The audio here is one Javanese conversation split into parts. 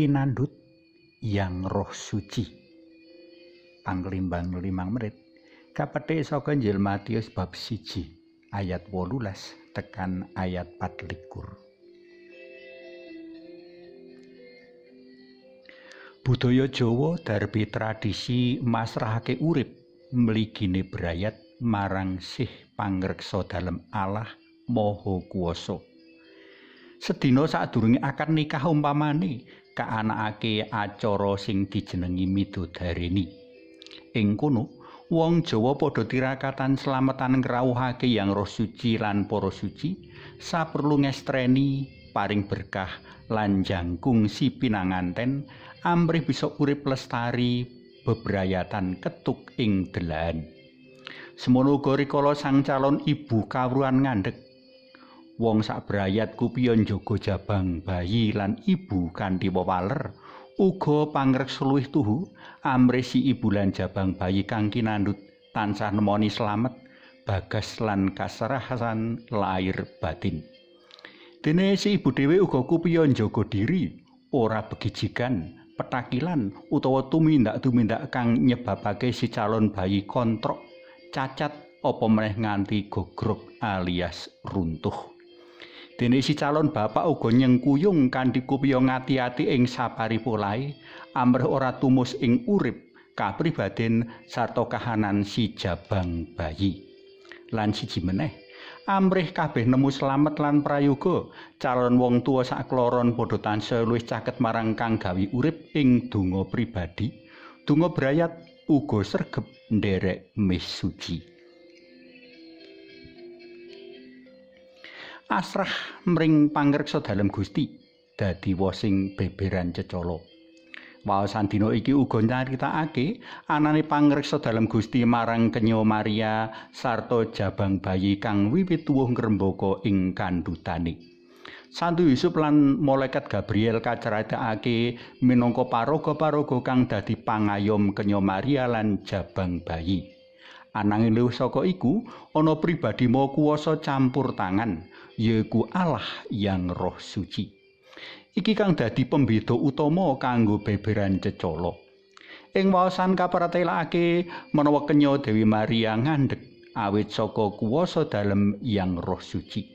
Kinandut yang roh suci. Panglimbang limang merit, kapete sokan Injil Matius bab siji ayat wolulas tekan ayat likur. Budaya Jawa darbi tradisi masrahake urip mligine berayat marang sih pangreksa dalam Allah Maha Kuwasa. saat sadurunge akad nikah umpamane kaanakake acara sing dijenengi midodareni. Ing kono wong Jawa padha tirakatan slametan ngrawuhake yang roh suci lan para suci saperlu ngestreni paring berkah lan jangkung si pinanganten amrih bisa urip lestari bebrayatan ketuk ing delan. Semono uga rikala sang calon ibu kawruhan ngandhek wong sak brayatku piye jogo jabang bayi lan ibu kanthi wewaler uga pangreks luwih tuhu amresi ibu lan jabang bayi kang kinandhut tansah nemoni slamet bagas lan kasarahasan lair batin dene si ibu dhewe uga kupiya jogo diri ora begijikan petakilan utawa tumindak-tumindak kang nyebabake si calon bayi kontrok cacat apa meneh nganti gogrok alias runtuh Dene si calon bapak uga nyengkuyung kanthi kupiyo ngati-ati ing sapari polai, amrih ora tumus ing urip kapribaden sarta kahanan si jabang bayi. Lan siji meneh, amrih kabeh nemu slamet lan prayoga, calon wong tuwa sakloron padha tansah luwih caket marang kang gawe urip ing donga pribadi, donga brayat uga sregep nderek misuji. asrah mring pangreksa dalem Gusti dadi wa beberan cecolo Waosan dina iki uga nyaritakake anane pangreksa dalem Gusti marang kenyo Maria sarta jabang bayi kang wiwit tuwuh ngrembaka ing kandhutane Santo Yusuf lan malaikat Gabriel kacaritakake minangka paraga-paraga kang dadi pangayom kenyo Maria lan jabang bayi Ananging luwih saka iku ana pribadi mau kuwasa campur tangan ku Allah yang roh suci. Iki kang dadi pembedo utama kanggo beberan cecolo. Ing waosan kaparatelake menawa kenya Dewi Maria ngandhek awit saka kuwasa dalem yang roh suci.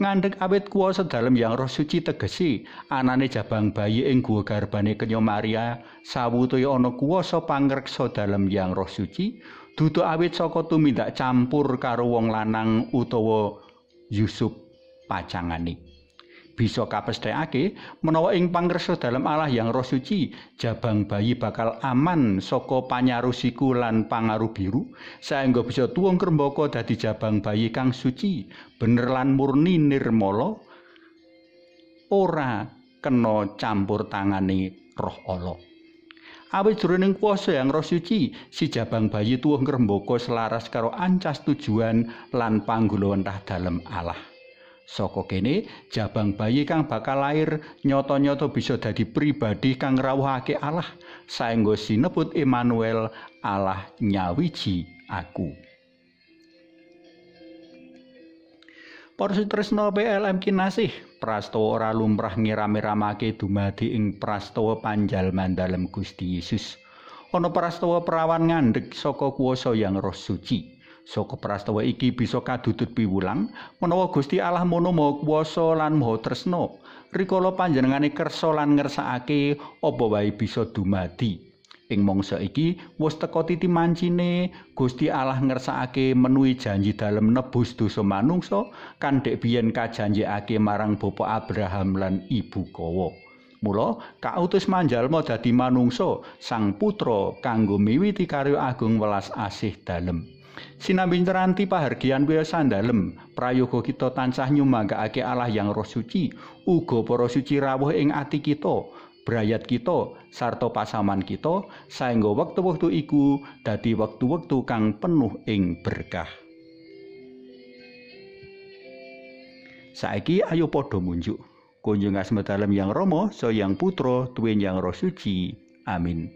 Ngandhek awit kuwasa dalem yang roh suci tegesi anane jabang bayi ing guwa garbane kenya Maria Sawu ana kuwasa pangreksa dalem yang roh suci dudu awit saka tumindak campur karo wong lanang utawa Yusuf pacangani. Bisa kapestekake menawa ing pangreso dalam Allah yang roh suci, jabang bayi bakal aman saka panyarusiku lan pangaruh biru, saengga bisa tuwong kremboko dadi jabang bayi kang suci, bener lan murni nirmala ora kena campur tangane roh Allah. Awit jroning puasa yang roh suci, si jabang bayi tuwuh ngrembaka selaras karo ancas tujuan lan panggulawentah dalem Allah. Saka kene, jabang bayi kang bakal lair nyoto-nyoto bisa dadi pribadi kang rawuhake Allah, saenggo sinebut Immanuel, Allah nyawiji aku. Parsutresna PLM Kinasih prastawa ora lumrah ngiram-iramake dumadi ing prastawa panjal mandalem Gusti Yesus. Ana prastawa perawan ngandhek saka kuwasa yang Roh Suci. Saka prastawa iki bisa kadudut piwulang menawa Gusti Allah mono Maha Kuwasa lan Maha Tresna rikala panjenengane kersa lan ngersakake apa wae bisa dumadi ing mangsa iki wis teka titi mancine Gusti Allah ngersakake menuhi janji dalem nebus dosa manungsa kan dek biyen kajanjekake marang Bapak Abraham lan Ibu Kowo mula kautus manjalma dadi manungsa sang putra kanggo miwiti karya agung welas asih dalem Sinambi nyeranti pahargian wiyasan dalem prayoga kita tansah nyumanggaake Allah yang roh suci uga para suci rawuh ing ati kita Brayat kita sarta pasaman kita saengga wektu-wektu iku dadi wektu-wektu kang penuh ing berkah. Saiki ayo padha munjuk. Kunjung asma dalem yang romo so yang putra, tuwin yang roh suci. Amin.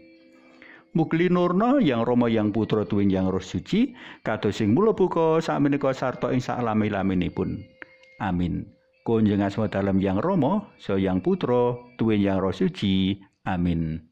Mugli nurna yang romo yang putra tuwin yang roh suci kados sing mula buka sakmenika sarta ing saklami-laminipun. Amin. Kunjungan asma dalam yang Romo, so yang putra, tuwin yang Roh Suci. Amin.